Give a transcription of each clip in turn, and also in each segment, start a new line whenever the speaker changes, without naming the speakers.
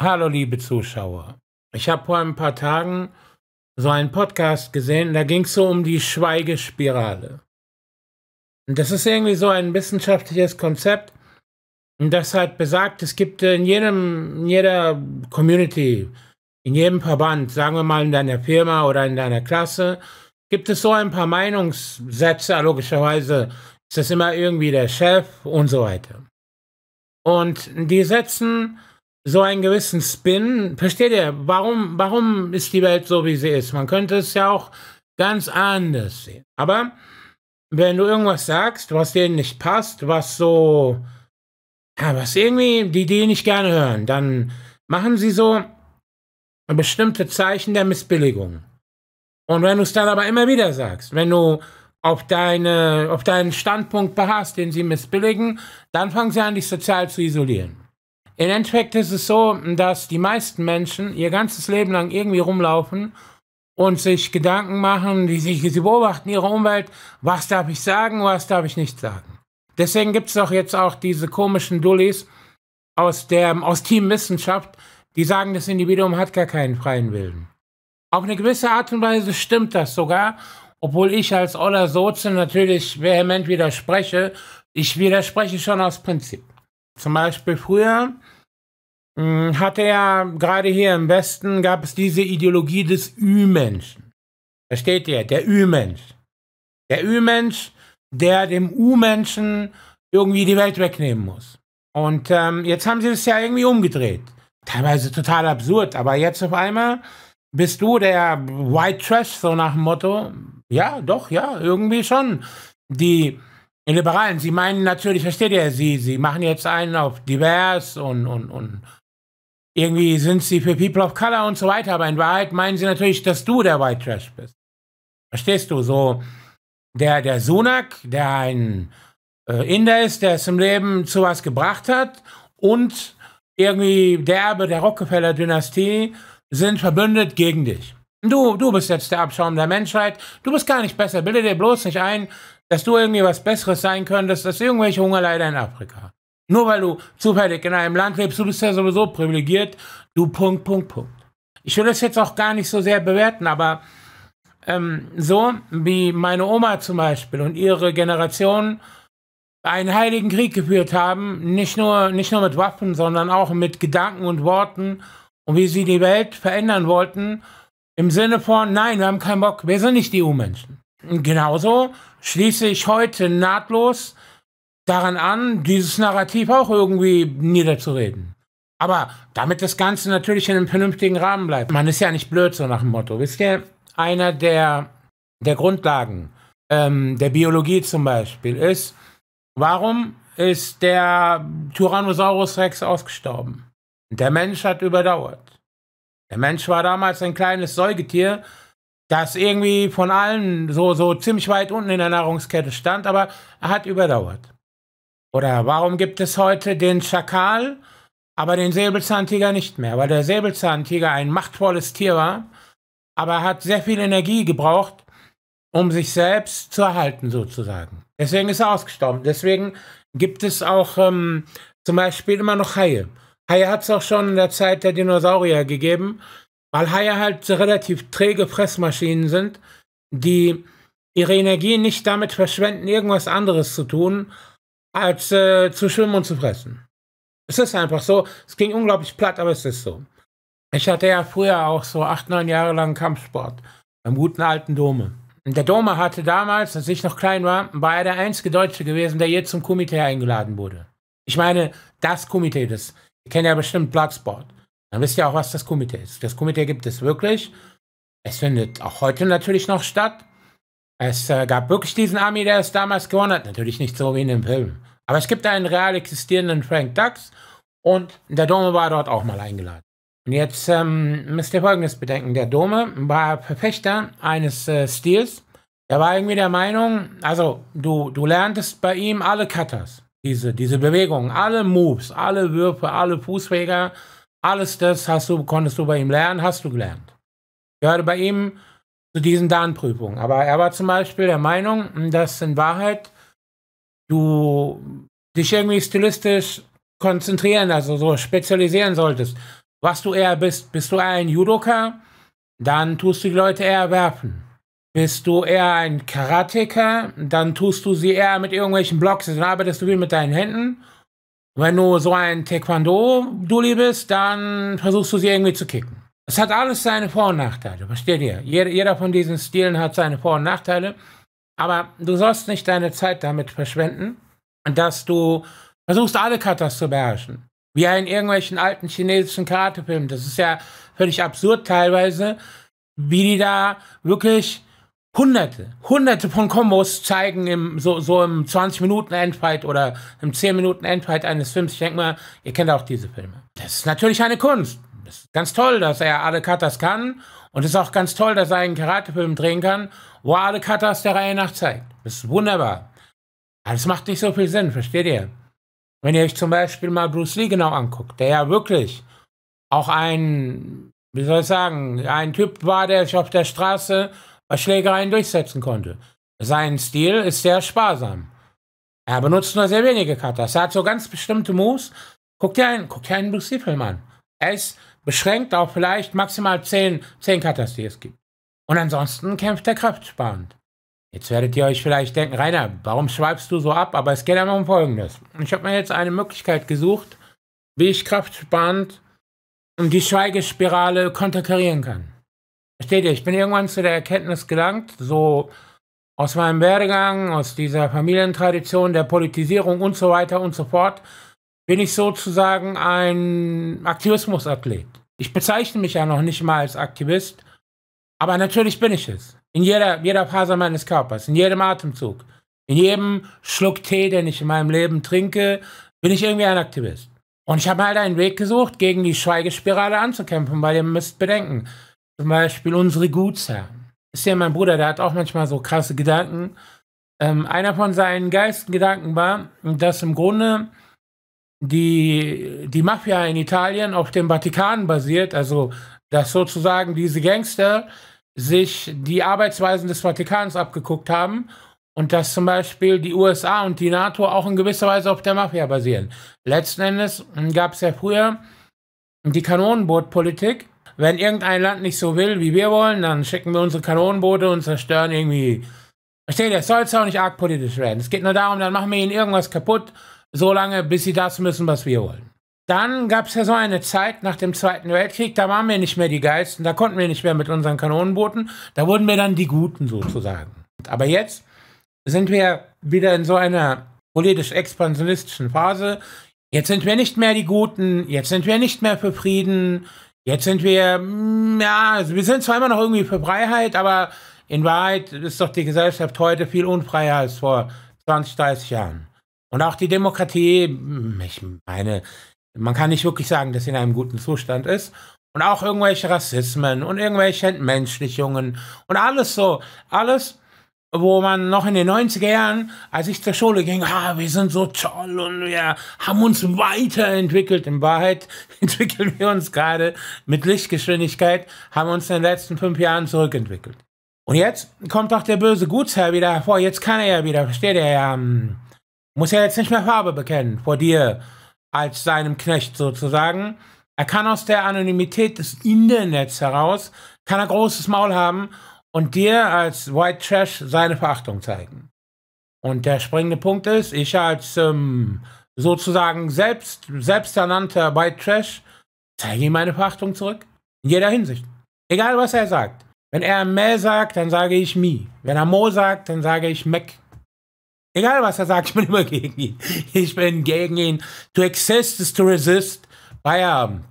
Hallo liebe Zuschauer. Ich habe vor ein paar Tagen so einen Podcast gesehen, da ging es so um die Schweigespirale. Und das ist irgendwie so ein wissenschaftliches Konzept, das halt besagt, es gibt in jedem, in jeder Community, in jedem Verband, sagen wir mal in deiner Firma oder in deiner Klasse, gibt es so ein paar Meinungssätze, logischerweise ist das immer irgendwie der Chef und so weiter. Und die setzen so einen gewissen Spin. Versteht ihr, warum, warum ist die Welt so, wie sie ist? Man könnte es ja auch ganz anders sehen. Aber wenn du irgendwas sagst, was denen nicht passt, was so, ja, was irgendwie die die nicht gerne hören, dann machen sie so bestimmte Zeichen der Missbilligung. Und wenn du es dann aber immer wieder sagst, wenn du auf, deine, auf deinen Standpunkt beharrst, den sie missbilligen, dann fangen sie an, dich sozial zu isolieren. Im Endeffekt ist es so, dass die meisten Menschen ihr ganzes Leben lang irgendwie rumlaufen und sich Gedanken machen, die sich, sie beobachten ihre Umwelt, was darf ich sagen, was darf ich nicht sagen. Deswegen gibt es doch jetzt auch diese komischen Dullis aus, der, aus Team die sagen, das Individuum hat gar keinen freien Willen. Auf eine gewisse Art und Weise stimmt das sogar, obwohl ich als Oller Soze natürlich vehement widerspreche. Ich widerspreche schon aus Prinzip. Zum Beispiel früher hm, hatte ja gerade hier im Westen gab es diese Ideologie des Ü-Menschen. Versteht ihr? Der Ü-Mensch. Der Ü-Mensch, der dem U-Menschen irgendwie die Welt wegnehmen muss. Und ähm, jetzt haben sie es ja irgendwie umgedreht. Teilweise total absurd, aber jetzt auf einmal bist du der White Trash, so nach dem Motto. Ja, doch, ja, irgendwie schon. Die Liberalen, sie meinen natürlich, versteht ihr, sie, sie machen jetzt einen auf divers und, und, und irgendwie sind sie für People of Color und so weiter, aber in Wahrheit meinen sie natürlich, dass du der White Trash bist. Verstehst du? So, der, der Sunak, der ein äh, Inder ist, der es im Leben zu was gebracht hat und irgendwie der Erbe der Rockefeller-Dynastie sind verbündet gegen dich. Du, du bist jetzt der Abschaum der Menschheit. Du bist gar nicht besser. Bilde dir bloß nicht ein, dass du irgendwie was Besseres sein könntest als irgendwelche Hungerleider in Afrika. Nur weil du zufällig in einem Land lebst, du bist ja sowieso privilegiert, du Punkt, Punkt, Punkt. Ich will das jetzt auch gar nicht so sehr bewerten, aber ähm, so wie meine Oma zum Beispiel und ihre Generation einen heiligen Krieg geführt haben, nicht nur, nicht nur mit Waffen, sondern auch mit Gedanken und Worten und wie sie die Welt verändern wollten, im Sinne von, nein, wir haben keinen Bock, wir sind nicht die EU-Menschen. Genauso schließe ich heute nahtlos daran an, dieses Narrativ auch irgendwie niederzureden. Aber damit das Ganze natürlich in einem vernünftigen Rahmen bleibt. Man ist ja nicht blöd, so nach dem Motto. Wisst ihr, einer der, der Grundlagen ähm, der Biologie zum Beispiel ist, warum ist der Tyrannosaurus Rex ausgestorben? Der Mensch hat überdauert. Der Mensch war damals ein kleines Säugetier, das irgendwie von allen so, so ziemlich weit unten in der Nahrungskette stand, aber er hat überdauert. Oder warum gibt es heute den Schakal, aber den Säbelzahntiger nicht mehr? Weil der Säbelzahntiger ein machtvolles Tier war, aber er hat sehr viel Energie gebraucht, um sich selbst zu erhalten sozusagen. Deswegen ist er ausgestorben. Deswegen gibt es auch ähm, zum Beispiel immer noch Haie. Haie hat es auch schon in der Zeit der Dinosaurier gegeben, weil Haie halt relativ träge Fressmaschinen sind, die ihre Energie nicht damit verschwenden, irgendwas anderes zu tun, als äh, zu schwimmen und zu fressen. Es ist einfach so. Es ging unglaublich platt, aber es ist so. Ich hatte ja früher auch so acht, neun Jahre lang Kampfsport. Beim guten alten Dome. Und der Dome hatte damals, als ich noch klein war, war er der einzige Deutsche gewesen, der je zum Komitee eingeladen wurde. Ich meine, das Komitee, das, ihr kennt ja bestimmt Bloodsport. Dann wisst ihr auch, was das Komitee ist. Das Komitee gibt es wirklich. Es findet auch heute natürlich noch statt. Es äh, gab wirklich diesen Army, der es damals gewonnen hat. Natürlich nicht so wie in dem Film. Aber es gibt einen real existierenden Frank Dux und der Dome war dort auch mal eingeladen. Und jetzt ähm, müsst ihr Folgendes bedenken. Der Dome war Verfechter eines äh, Stils. Er war irgendwie der Meinung, also du, du lerntest bei ihm alle Cutters, diese, diese Bewegungen, alle Moves, alle Würfe, alle Fußwege, alles das hast du, konntest du bei ihm lernen, hast du gelernt. Gehörte bei ihm zu diesen Darnprüfungen. Aber er war zum Beispiel der Meinung, dass in Wahrheit du dich irgendwie stilistisch konzentrieren, also so spezialisieren solltest. Was du eher bist, bist du ein Judoka, dann tust du die Leute eher werfen. Bist du eher ein Karateka, dann tust du sie eher mit irgendwelchen Blocks, dann arbeitest du viel mit deinen Händen. Wenn du so ein taekwondo duli bist, dann versuchst du sie irgendwie zu kicken. Es hat alles seine Vor- und Nachteile, versteht ihr? jeder von diesen Stilen hat seine Vor- und Nachteile. Aber du sollst nicht deine Zeit damit verschwenden, dass du versuchst, alle Katas zu beherrschen. Wie in irgendwelchen alten chinesischen Karatefilmen. Das ist ja völlig absurd teilweise, wie die da wirklich Hunderte, Hunderte von Kombos zeigen im, so, so im 20-Minuten-Endfight oder im 10-Minuten-Endfight eines Films. Ich denke mal, ihr kennt auch diese Filme. Das ist natürlich eine Kunst ist ganz toll, dass er alle Katas kann. Und es ist auch ganz toll, dass er einen Karatefilm drehen kann, wo er alle Katas der Reihe nach zeigt. Das ist wunderbar. Aber das macht nicht so viel Sinn, versteht ihr? Wenn ihr euch zum Beispiel mal Bruce Lee genau anguckt, der ja wirklich auch ein, wie soll ich sagen, ein Typ war, der sich auf der Straße bei Schlägereien durchsetzen konnte. Sein Stil ist sehr sparsam. Er benutzt nur sehr wenige Katas. Er hat so ganz bestimmte Moves. Guckt dir einen, guckt dir einen Bruce Lee-Film an. Er ist beschränkt auf vielleicht maximal 10, 10 Cutters, die es gibt. Und ansonsten kämpft er kraftsparend. Jetzt werdet ihr euch vielleicht denken, Rainer, warum schweifst du so ab? Aber es geht einmal um Folgendes. Ich habe mir jetzt eine Möglichkeit gesucht, wie ich kraftsparend die Schweigespirale konterkarieren kann. Versteht ihr, ich bin irgendwann zu der Erkenntnis gelangt, so aus meinem Werdegang, aus dieser Familientradition, der Politisierung und so weiter und so fort, bin ich sozusagen ein Aktivismusathlet. Ich bezeichne mich ja noch nicht mal als Aktivist, aber natürlich bin ich es. In jeder, jeder Faser meines Körpers, in jedem Atemzug, in jedem Schluck Tee, den ich in meinem Leben trinke, bin ich irgendwie ein Aktivist. Und ich habe halt einen Weg gesucht, gegen die Schweigespirale anzukämpfen, weil ihr müsst bedenken, zum Beispiel unsere Gutsherren. Ist ja mein Bruder, der hat auch manchmal so krasse Gedanken. Ähm, einer von seinen geilsten Gedanken war, dass im Grunde die, die Mafia in Italien auf dem Vatikan basiert, also dass sozusagen diese Gangster sich die Arbeitsweisen des Vatikans abgeguckt haben und dass zum Beispiel die USA und die NATO auch in gewisser Weise auf der Mafia basieren. Letzten Endes gab es ja früher die Kanonenbootpolitik. Wenn irgendein Land nicht so will, wie wir wollen, dann schicken wir unsere Kanonenboote und zerstören irgendwie. Versteht ihr, es soll jetzt auch nicht arg politisch werden. Es geht nur darum, dann machen wir ihnen irgendwas kaputt so lange, bis sie das müssen, was wir wollen. Dann gab es ja so eine Zeit nach dem Zweiten Weltkrieg, da waren wir nicht mehr die Geisten, da konnten wir nicht mehr mit unseren Kanonenbooten, da wurden wir dann die Guten sozusagen. Aber jetzt sind wir wieder in so einer politisch-expansionistischen Phase. Jetzt sind wir nicht mehr die Guten, jetzt sind wir nicht mehr für Frieden, jetzt sind wir, mm, ja, also wir sind zwar immer noch irgendwie für Freiheit, aber in Wahrheit ist doch die Gesellschaft heute viel unfreier als vor 20, 30 Jahren. Und auch die Demokratie, hm, ich meine, man kann nicht wirklich sagen, dass sie in einem guten Zustand ist. Und auch irgendwelche Rassismen und irgendwelche Entmenschlichungen und alles so, alles, wo man noch in den 90er Jahren, als ich zur Schule ging, ah, wir sind so toll und wir haben uns weiterentwickelt. In Wahrheit entwickeln wir uns gerade mit Lichtgeschwindigkeit, haben uns in den letzten fünf Jahren zurückentwickelt. Und jetzt kommt doch der böse Gutsherr wieder hervor. Jetzt kann er ja wieder, versteht er ja. Hm, muss ja jetzt nicht mehr Farbe bekennen vor dir als seinem Knecht sozusagen. Er kann aus der Anonymität des Internets heraus, kann er großes Maul haben und dir als White Trash seine Verachtung zeigen. Und der springende Punkt ist, ich als ähm, sozusagen selbst, selbsternannter White Trash zeige ihm meine Verachtung zurück. In jeder Hinsicht. Egal, was er sagt. Wenn er Mä sagt, dann sage ich Mi. Wenn er Mo sagt, dann sage ich Mac. Egal was er sagt, ich bin immer gegen ihn. Ich bin gegen ihn. To exist is to resist. Feierabend.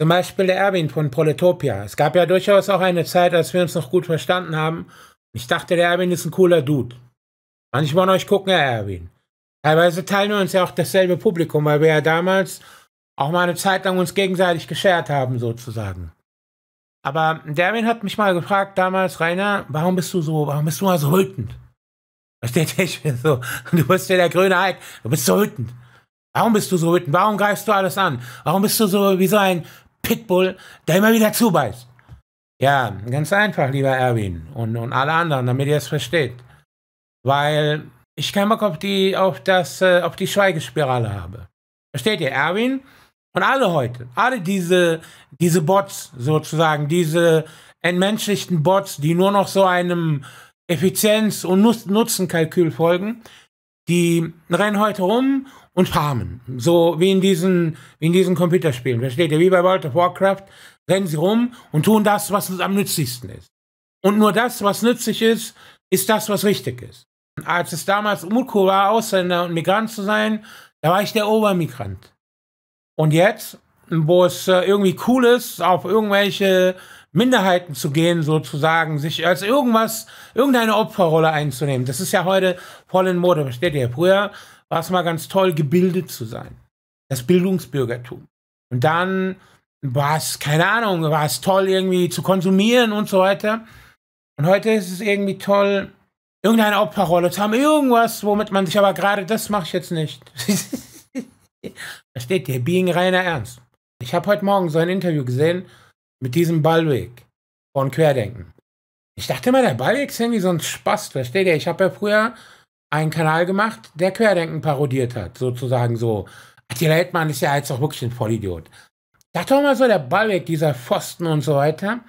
Zum Beispiel der Erwin von Proletopia. Es gab ja durchaus auch eine Zeit, als wir uns noch gut verstanden haben. Ich dachte, der Erwin ist ein cooler Dude. Manche von euch gucken Herr Erwin. Teilweise teilen wir uns ja auch dasselbe Publikum, weil wir ja damals auch mal eine Zeit lang uns gegenseitig geschert haben, sozusagen. Aber der Erwin hat mich mal gefragt damals, Rainer, warum bist du so, warum bist du mal so wütend? Da steht ich mir so, du bist ja der grüne Hulk, halt. du bist so wütend. Warum bist du so wütend? Warum greifst du alles an? Warum bist du so wie so ein Pitbull, der immer wieder zubeißt? Ja, ganz einfach, lieber Erwin und, und alle anderen, damit ihr es versteht. Weil ich keinen Bock auf die, auf das, äh, auf die Schweigespirale habe. Versteht ihr, Erwin? Und alle heute, alle diese, diese Bots sozusagen, diese entmenschlichten Bots, die nur noch so einem Effizienz- und Nutzenkalkül folgen. Die rennen heute rum und farmen. So wie in diesen, wie in diesen Computerspielen. Versteht ihr? Wie bei World of Warcraft rennen sie rum und tun das, was am nützlichsten ist. Und nur das, was nützlich ist, ist das, was richtig ist. Als es damals uncool war, Ausländer und Migrant zu sein, da war ich der Obermigrant. Und jetzt, wo es äh, irgendwie cool ist, auf irgendwelche Minderheiten zu gehen, sozusagen, sich als irgendwas, irgendeine Opferrolle einzunehmen. Das ist ja heute voll in Mode, versteht ihr? Früher war es mal ganz toll, gebildet zu sein. Das Bildungsbürgertum. Und dann war es, keine Ahnung, war es toll, irgendwie zu konsumieren und so weiter. Und heute ist es irgendwie toll, irgendeine Opferrolle zu haben, irgendwas, womit man sich aber gerade, das mache ich jetzt nicht. Versteht ihr? Being reiner Ernst. Ich habe heute Morgen so ein Interview gesehen, mit diesem Ballweg von Querdenken. Ich dachte immer, der Ballweg ist irgendwie so ein Spaß, versteht ihr? Ich habe ja früher einen Kanal gemacht, der Querdenken parodiert hat, sozusagen so. Attila Heldmann ist ja jetzt auch wirklich ein Vollidiot. Ich dachte auch immer so, der Ballweg, dieser Pfosten und so weiter.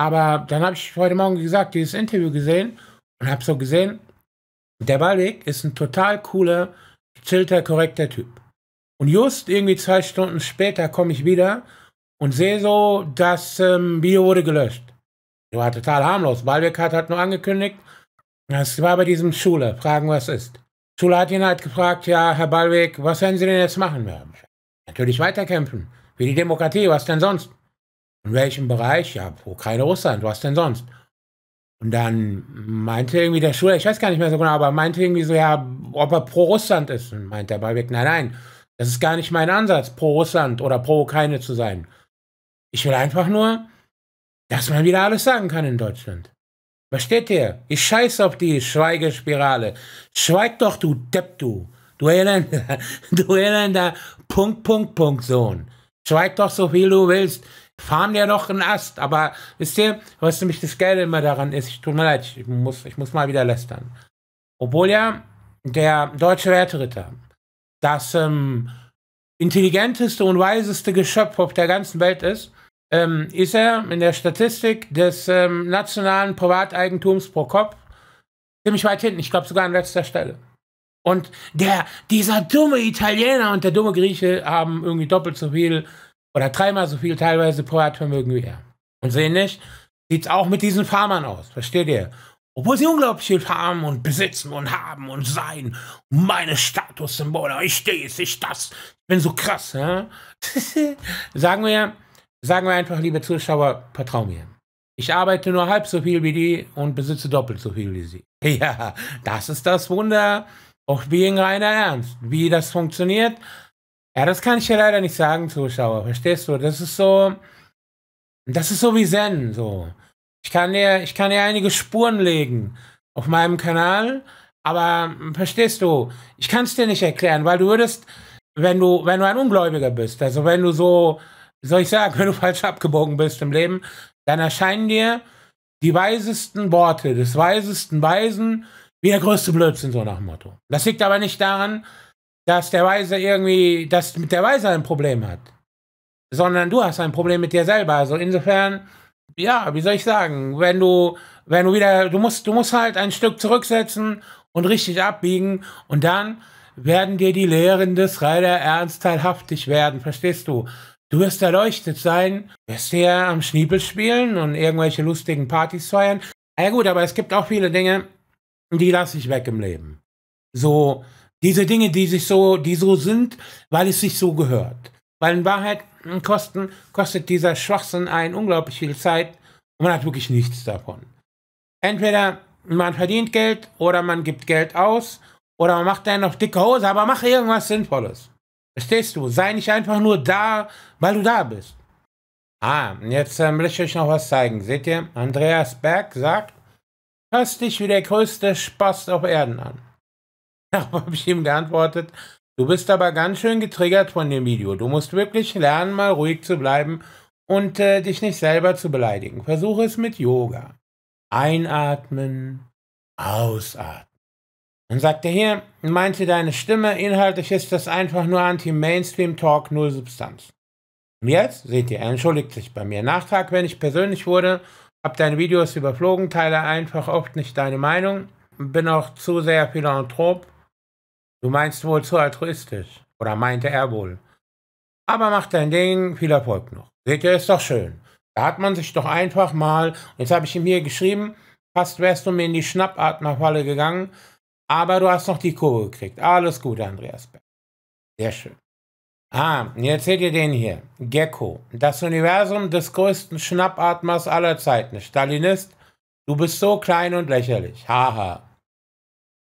Aber dann habe ich heute Morgen gesagt, dieses Interview gesehen und habe so gesehen, der Ballweg ist ein total cooler, gechillter, korrekter Typ. Und just irgendwie zwei Stunden später komme ich wieder und sehe so, das ähm, Video wurde gelöscht. Das War total harmlos. Balbeck hat, nur angekündigt, das war bei diesem Schule, fragen was ist. Schule hat ihn halt gefragt, ja, Herr Balbeck, was werden Sie denn jetzt machen? Ja, natürlich weiterkämpfen. Wie die Demokratie, was denn sonst? In welchem Bereich? Ja, Ukraine, Russland, was denn sonst? Und dann meinte irgendwie der Schüler, ich weiß gar nicht mehr so genau, aber meinte irgendwie so, ja, ob er pro Russland ist. Und meinte der Balbeck, nein, nein, das ist gar nicht mein Ansatz, pro Russland oder pro Ukraine zu sein. Ich will einfach nur, dass man wieder alles sagen kann in Deutschland. Versteht ihr? Ich scheiße auf die Schweigespirale. Schweig doch, du Depp, du. Du Elender, du Elender, Punkt, Punkt, Punkt, Sohn. Schweig doch so viel du willst. Fahren dir doch einen Ast. Aber wisst ihr, was nämlich das Geld immer daran ist? Ich tut mir leid, ich muss, ich muss mal wieder lästern. Obwohl ja der deutsche Wertritter das ähm, intelligenteste und weiseste Geschöpf auf der ganzen Welt ist, ähm, ist er in der Statistik des ähm, nationalen Privateigentums pro Kopf ziemlich weit hinten. Ich glaube sogar an letzter Stelle. Und der, dieser dumme Italiener und der dumme Grieche haben irgendwie doppelt so viel oder dreimal so viel teilweise Privatvermögen wie er. Und sehen nicht, sieht es auch mit diesen Farmern aus, versteht ihr? Obwohl sie unglaublich viel haben und besitzen und haben und sein. Meine Statussymbole, ich stehe, ich das, ich bin so krass. Ja? Sagen wir, Sagen wir einfach, liebe Zuschauer, vertrau mir. Ich arbeite nur halb so viel wie die und besitze doppelt so viel wie sie. Ja, das ist das Wunder. Auch wie in reiner Ernst. Wie das funktioniert, ja, das kann ich ja leider nicht sagen, Zuschauer. Verstehst du? Das ist so, das ist so wie Zen, so. Ich kann dir, ich kann dir einige Spuren legen auf meinem Kanal, aber verstehst du? Ich kann es dir nicht erklären, weil du würdest, wenn du, wenn du ein Ungläubiger bist, also wenn du so wie soll ich sagen, wenn du falsch abgebogen bist im Leben, dann erscheinen dir die weisesten Worte des weisesten Weisen wie der größte Blödsinn, so nach dem Motto. Das liegt aber nicht daran, dass der Weise irgendwie, dass mit der Weise ein Problem hat, sondern du hast ein Problem mit dir selber. Also insofern, ja, wie soll ich sagen, wenn du, wenn du wieder, du musst, du musst halt ein Stück zurücksetzen und richtig abbiegen und dann werden dir die Lehren des Reiter ernst teilhaftig werden, verstehst du? Du wirst erleuchtet sein, wirst hier am Schniebel spielen und irgendwelche lustigen Partys feiern. Ja gut, aber es gibt auch viele Dinge, die lasse ich weg im Leben. So, diese Dinge, die sich so, die so sind, weil es sich so gehört. Weil in Wahrheit hm, kosten, kostet dieser Schwachsinn einen unglaublich viel Zeit und man hat wirklich nichts davon. Entweder man verdient Geld oder man gibt Geld aus oder man macht dann noch dicke Hose, aber mach irgendwas Sinnvolles. Verstehst du? Sei nicht einfach nur da, weil du da bist. Ah, jetzt ähm, will ich euch noch was zeigen. Seht ihr? Andreas Berg sagt, hörst dich wie der größte Spaß auf Erden an. Darauf habe ich ihm geantwortet, du bist aber ganz schön getriggert von dem Video. Du musst wirklich lernen, mal ruhig zu bleiben und äh, dich nicht selber zu beleidigen. Versuche es mit Yoga. Einatmen, ausatmen. Dann sagt er hier, meinte deine Stimme, inhaltlich ist das einfach nur Anti-Mainstream-Talk, null Substanz. Und jetzt, seht ihr, er entschuldigt sich bei mir. Nachtrag, wenn ich persönlich wurde, hab deine Videos überflogen, teile einfach oft nicht deine Meinung, bin auch zu sehr Philanthrop. Du meinst wohl zu altruistisch. Oder meinte er wohl. Aber mach dein Ding, viel Erfolg noch. Seht ihr, ist doch schön. Da hat man sich doch einfach mal, jetzt habe ich ihm hier geschrieben, fast wärst du mir in die Schnappatmerfalle gegangen, aber du hast noch die Kurve gekriegt. Alles Gute, Andreas Beck. Sehr schön. Ah, jetzt seht ihr den hier. Gecko. Das Universum des größten Schnappatmers aller Zeiten. Stalinist, du bist so klein und lächerlich. Haha.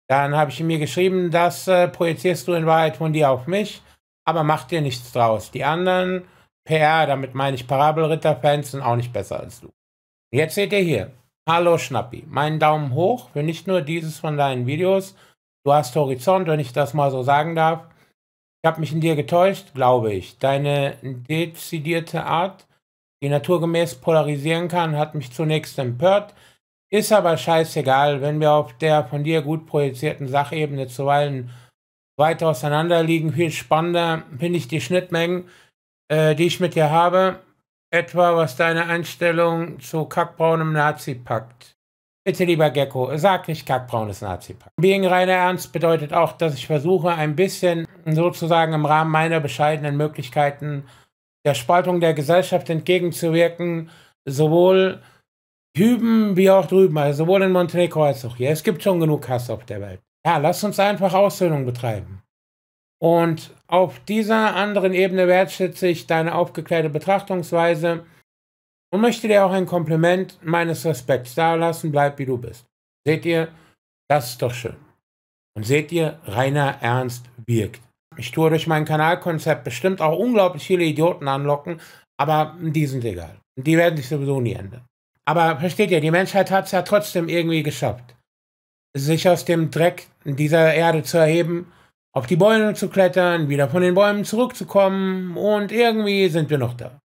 Dann habe ich mir geschrieben, das äh, projizierst du in Wahrheit von dir auf mich, aber mach dir nichts draus. Die anderen PR, damit meine ich Parabelritter-Fans, sind auch nicht besser als du. Jetzt seht ihr hier. Hallo Schnappi, meinen Daumen hoch für nicht nur dieses von deinen Videos. Du hast Horizont, wenn ich das mal so sagen darf. Ich habe mich in dir getäuscht, glaube ich. Deine dezidierte Art, die naturgemäß polarisieren kann, hat mich zunächst empört. Ist aber scheißegal, wenn wir auf der von dir gut projizierten Sachebene zuweilen weit auseinander liegen. Viel spannender finde ich die Schnittmengen, äh, die ich mit dir habe etwa was deine Einstellung zu kackbraunem Nazi-Pakt. Bitte, lieber Gecko, sag nicht kackbraunes Nazi-Pakt. Being reiner Ernst bedeutet auch, dass ich versuche, ein bisschen sozusagen im Rahmen meiner bescheidenen Möglichkeiten der Spaltung der Gesellschaft entgegenzuwirken, sowohl hüben wie auch drüben, also sowohl in Montenegro als auch hier. Es gibt schon genug Hass auf der Welt. Ja, lass uns einfach Aussöhnung betreiben. Und auf dieser anderen Ebene wertschätze ich deine aufgeklärte Betrachtungsweise und möchte dir auch ein Kompliment meines Respekts dalassen. Bleib wie du bist. Seht ihr, das ist doch schön. Und seht ihr, reiner Ernst wirkt. Ich tue durch mein Kanalkonzept bestimmt auch unglaublich viele Idioten anlocken, aber die sind egal. Die werden sich sowieso nie ändern. Aber versteht ihr, die Menschheit hat es ja trotzdem irgendwie geschafft, sich aus dem Dreck dieser Erde zu erheben auf die Bäume zu klettern, wieder von den Bäumen zurückzukommen und irgendwie sind wir noch da.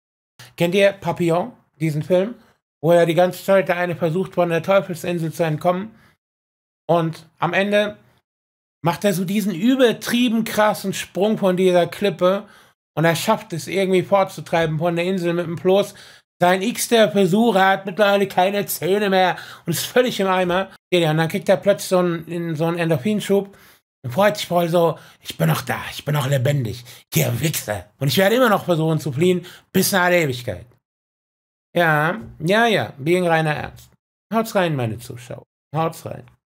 Kennt ihr Papillon, diesen Film, wo er die ganze Zeit der eine versucht, von der Teufelsinsel zu entkommen und am Ende macht er so diesen übertrieben krassen Sprung von dieser Klippe und er schafft es irgendwie fortzutreiben von der Insel mit dem Floß. Sein x-ter Versuch hat mittlerweile keine Zähne mehr und ist völlig im Eimer. Und dann kriegt er plötzlich so einen, so einen Endorphinschub dann freut sich Paul so, ich bin noch da, ich bin noch lebendig, ihr Wichser. Und ich werde immer noch versuchen zu fliehen, bis nach der Ewigkeit. Ja, ja, ja, wie wegen reiner Ernst. Haut's rein, meine Zuschauer. Haut's rein.